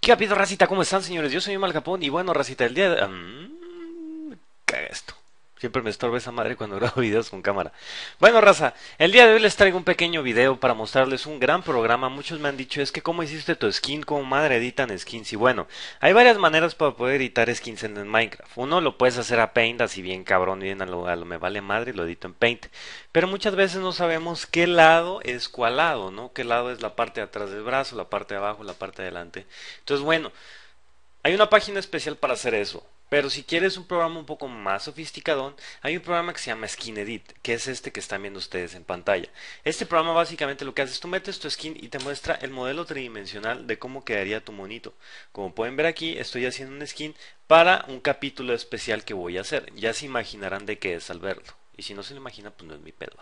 ¿Qué ha habido, racita? ¿Cómo están, señores? Yo soy Mal y bueno, racita, el día de... ¿Qué mm, esto? Siempre me estorba esa madre cuando grabo videos con cámara. Bueno, raza, el día de hoy les traigo un pequeño video para mostrarles un gran programa. Muchos me han dicho, es que cómo hiciste tu skin, cómo madre editan skins. Y bueno, hay varias maneras para poder editar skins en Minecraft. Uno, lo puedes hacer a Paint, así bien cabrón, bien a lo, lo me vale madre, lo edito en Paint. Pero muchas veces no sabemos qué lado es cuál lado, ¿no? Qué lado es la parte de atrás del brazo, la parte de abajo, la parte de adelante. Entonces, bueno, hay una página especial para hacer eso. Pero si quieres un programa un poco más sofisticado, hay un programa que se llama Skin Edit, que es este que están viendo ustedes en pantalla. Este programa básicamente lo que hace es tú metes tu skin y te muestra el modelo tridimensional de cómo quedaría tu monito. Como pueden ver aquí, estoy haciendo un skin para un capítulo especial que voy a hacer. Ya se imaginarán de qué es al verlo. Y si no se lo imagina, pues no es mi pedo.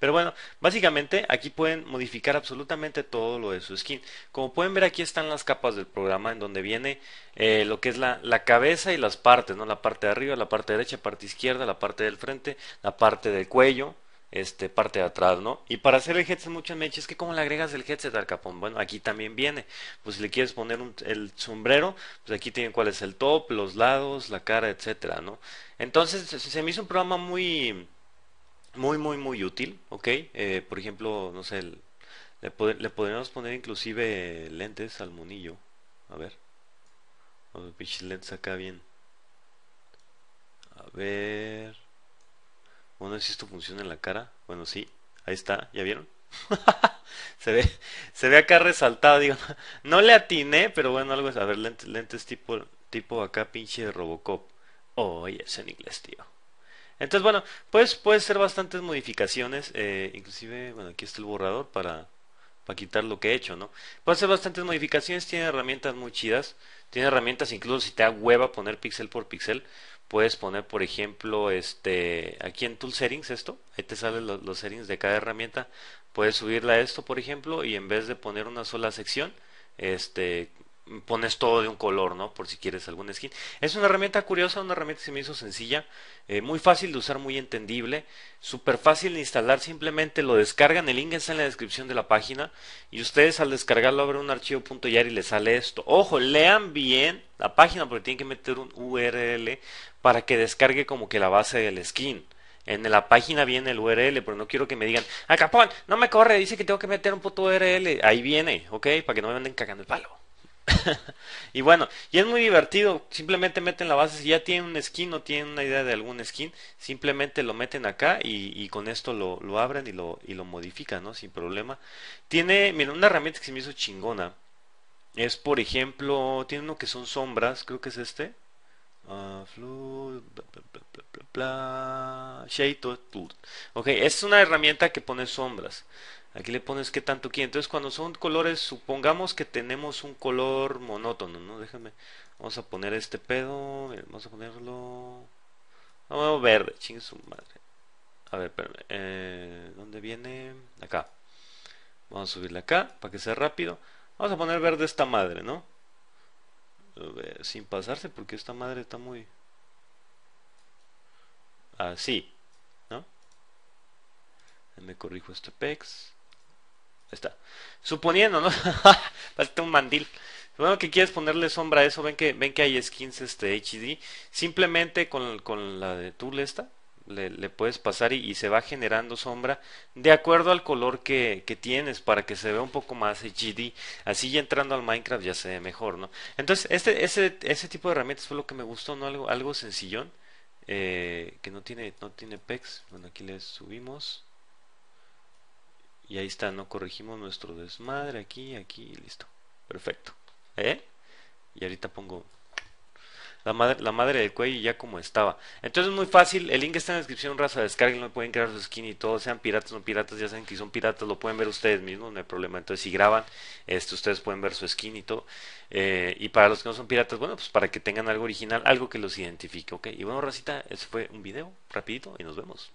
Pero bueno, básicamente aquí pueden modificar absolutamente todo lo de su skin. Como pueden ver aquí están las capas del programa en donde viene eh, lo que es la, la, cabeza y las partes, ¿no? La parte de arriba, la parte derecha, la parte izquierda, la parte del frente, la parte del cuello, este, parte de atrás, ¿no? Y para hacer el headset muchas mechas, es que como le agregas el headset al capón, bueno, aquí también viene, pues si le quieres poner el sombrero, pues aquí tienen cuál es el top, los lados, la cara, etcétera, ¿no? Entonces se me hizo un programa muy muy, muy, muy útil, ¿ok? Eh, por ejemplo, no sé, le, podríamos poner inclusive lentes al monillo. A ver. Vamos a lentes acá bien. A ver. Bueno, si esto funciona en la cara. Bueno, sí. Ahí está. ¿Ya vieron? se, ve, se ve acá resaltado. Digo, no le atiné, pero bueno, algo es. A ver, lentes, lentes tipo, tipo acá pinche Robocop. Oye, es en inglés, tío. Entonces, bueno, pues puede ser bastantes modificaciones. Eh, inclusive, bueno, aquí está el borrador para, para quitar lo que he hecho, ¿no? Puede hacer bastantes modificaciones, tiene herramientas muy chidas. Tiene herramientas, incluso si te da hueva poner pixel por pixel, puedes poner, por ejemplo, este aquí en Tool Settings, esto, ahí te salen los, los settings de cada herramienta. Puedes subirla a esto, por ejemplo, y en vez de poner una sola sección, este pones todo de un color, ¿no? Por si quieres algún skin. Es una herramienta curiosa, una herramienta que se me hizo sencilla, eh, muy fácil de usar, muy entendible, súper fácil de instalar, simplemente lo descargan, el link está en la descripción de la página y ustedes al descargarlo abren un archivo .yar y les sale esto. Ojo, lean bien la página porque tienen que meter un URL para que descargue como que la base del skin. En la página viene el URL, pero no quiero que me digan, ¡capón! no me corre, dice que tengo que meter un puto URL. Ahí viene, ¿ok? Para que no me anden cagando el palo. y bueno, y es muy divertido. Simplemente meten la base. Si ya tienen un skin o tienen una idea de algún skin, simplemente lo meten acá y, y con esto lo, lo, abren y lo, y lo modifican, ¿no? Sin problema. Tiene, mira, una herramienta que se me hizo chingona. Es, por ejemplo, tiene uno que son sombras, creo que es este. Ah, flu, Ok, es una herramienta que pone sombras. Aquí le pones que tanto quiere. Entonces, cuando son colores, supongamos que tenemos un color monótono, ¿no? Déjame. Vamos a poner este pedo. vamos a ponerlo. Vamos a verde, su madre. A ver, espérame. Eh, ¿Dónde viene? Acá. Vamos a subirle acá para que sea rápido. Vamos a poner verde esta madre, ¿no? Eh, sin pasarse porque esta madre está muy así ¿no? me corrijo este pex Ahí está suponiendo ¿no? falta un mandil bueno que quieres ponerle sombra a eso ven que ven que hay skins este HD simplemente con, con la de tool esta le, puedes pasar y, se va generando sombra de acuerdo al color que, que, tienes para que se vea un poco más GD. Así ya entrando al Minecraft ya se ve mejor, ¿no? Entonces, este, ese, tipo de herramientas fue lo que me gustó, ¿no? Algo, algo sencillón. Eh, que no tiene, no tiene Pex. Bueno, aquí le subimos. Y ahí está, ¿no? Corregimos nuestro desmadre aquí, aquí, listo. Perfecto. ¿Eh? Y ahorita pongo la madre, del cuello y ya como estaba. Entonces es muy fácil, el link está en la descripción, raza, descarguenlo, pueden crear su skin y todo, sean piratas o no piratas, ya saben que son piratas, lo pueden ver ustedes mismos, no hay problema. Entonces si graban, este, ustedes pueden ver su skin y todo. Eh, y para los que no son piratas, bueno, pues para que tengan algo original, algo que los identifique, ¿ok? Y bueno, racita, eso fue un video rapidito y nos vemos.